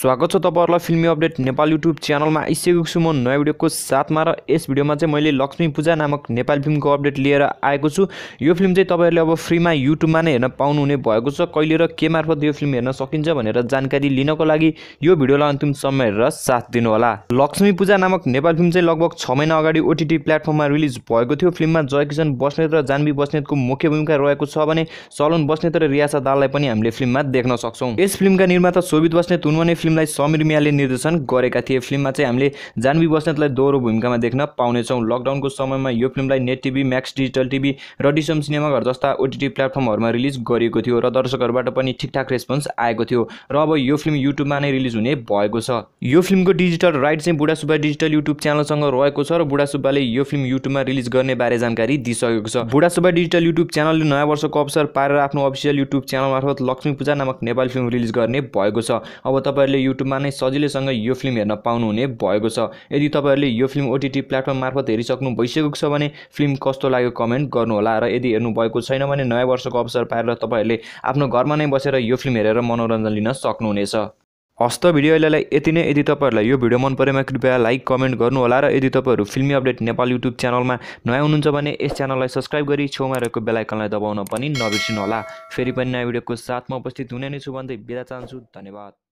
स्वागत छ तपाईँहरूलाई फिल्मी अपडेट नेपाल युट्युब च्यानलमा आइसकेको छु म नयाँ भिडियोको साथमा र यस भिडियोमा चाहिँ मैले लक्ष्मी पूजा नामक नेपाल फिल्मको अपडेट लिएर आएको छु यो फिल्म चाहिँ तपाईँहरूले अब फ्रीमा युट्युबमा नै हेर्न पाउनुहुने भएको छ कहिले र के मार्फत यो फिल्म हेर्न सकिन्छ भनेर जानकारी लिनको लागि यो भिडियोलाई अन्तिम समय हेरेर साथ दिनुहोला लक्ष्मी पूजा नामक नेपाल फिल्म चाहिँ लगभग छ महिना अगाडि ओटिटी प्लेटफर्ममा रिलिज भएको थियो फिल्ममा जयकिसन बस्नेत र जान्वी बस्नेतको मुख्य भूमिका रहेको छ भने सलोन बस्नेत र रियासा दाललाई पनि हामीले फिल्ममा देख्न सक्छौँ यस फिल्मका निर्माता शोभित बस्नेत हुनुहुने फिल्म फिल्मलाई समीर मियाले निर्देशन गरेका थिए फिल्ममा चाहिँ हामीले जानवी बस्नेतलाई दोहोरो भूमिकामा देख्न पाउनेछौँ लकडाउनको समयमा यो फिल्मलाई net TV max digital TV र डिसम सिनेमाघर जस्ता ओटिटी प्लेटफर्महरूमा रिलिज गरिएको थियो र दर्शकहरूबाट पनि ठिकठाक रेस्पोन्स आएको थियो र अब यो फिल्म युट्युबमा नै रिलिज हुने भएको छ यो फिल्मको डिजिटल राइट चाहिँ बुढा सुब्बा डिजिटल युट्युब च्यानलसँग रहेको छ र बुढा सुब्बाले यो फिल्म युट्युबमा रिलिज गर्ने बारे जानकारी दिइसकेको छ बुढा सुब्बा डिजिटल युट्युब च्यानलले नयाँ वर्षको अवसर पारेर आफ्नो अफिसियल युट्युब च्यानल मार्फत लक्ष्मी पूजा नामक नेपाली फिल्म रिलिज गर्ने भएको छ अब तपाईँहरूले युट्युबमा नै सजिलैसँग यो फिल्म हेर्न पाउनुहुने भएको छ यदि तपाईँहरूले यो फिल्म ओटिटी प्लेटफर्म मार्फत हेरिसक्नु भइसकेको छ भने फिल्म कस्तो लाग्यो कमेन्ट गर्नुहोला र यदि हेर्नु भएको छैन भने नयाँ वर्षको अवसर पाएर तपाईँहरूले आफ्नो घरमा नै बसेर यो फिल्म हेरेर मनोरञ्जन लिन सक्नुहुनेछ हस्त भिडियो अहिलेलाई यति नै यदि तपाईँहरूलाई यो भिडियो मन परेमा कृपया लाइक कमेन्ट गर्नुहोला र यदि तपाईँहरू फिल्मी अपडेट नेपाल युट्युब च्यानलमा नयाँ हुनुहुन्छ भने यस च्यानललाई सब्सक्राइब गरी छेउमा रहेको बेलायकनलाई दबाउन पनि नबिर्सिनुहोला फेरि पनि नयाँ भिडियोको साथमा उपस्थित हुने नै छु भन्दै बिदा चाहन्छु धन्यवाद